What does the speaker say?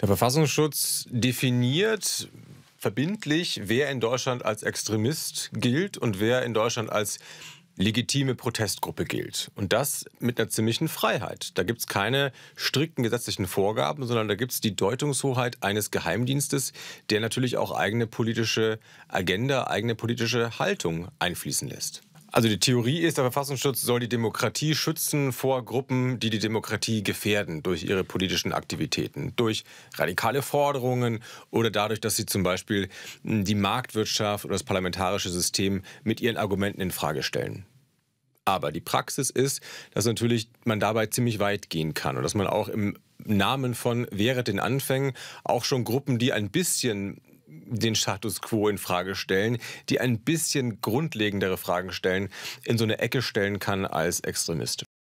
Der Verfassungsschutz definiert verbindlich, wer in Deutschland als Extremist gilt und wer in Deutschland als legitime Protestgruppe gilt. Und das mit einer ziemlichen Freiheit. Da gibt es keine strikten gesetzlichen Vorgaben, sondern da gibt es die Deutungshoheit eines Geheimdienstes, der natürlich auch eigene politische Agenda, eigene politische Haltung einfließen lässt. Also die Theorie ist, der Verfassungsschutz soll die Demokratie schützen vor Gruppen, die die Demokratie gefährden durch ihre politischen Aktivitäten, durch radikale Forderungen oder dadurch, dass sie zum Beispiel hm, die Marktwirtschaft oder das parlamentarische System mit ihren Argumenten in Frage stellen. Aber die Praxis ist, dass natürlich man dabei ziemlich weit gehen kann und dass man auch im Namen von Wehret den Anfängen auch schon Gruppen, die ein bisschen den Status quo in Frage stellen, die ein bisschen grundlegendere Fragen stellen, in so eine Ecke stellen kann als Extremist.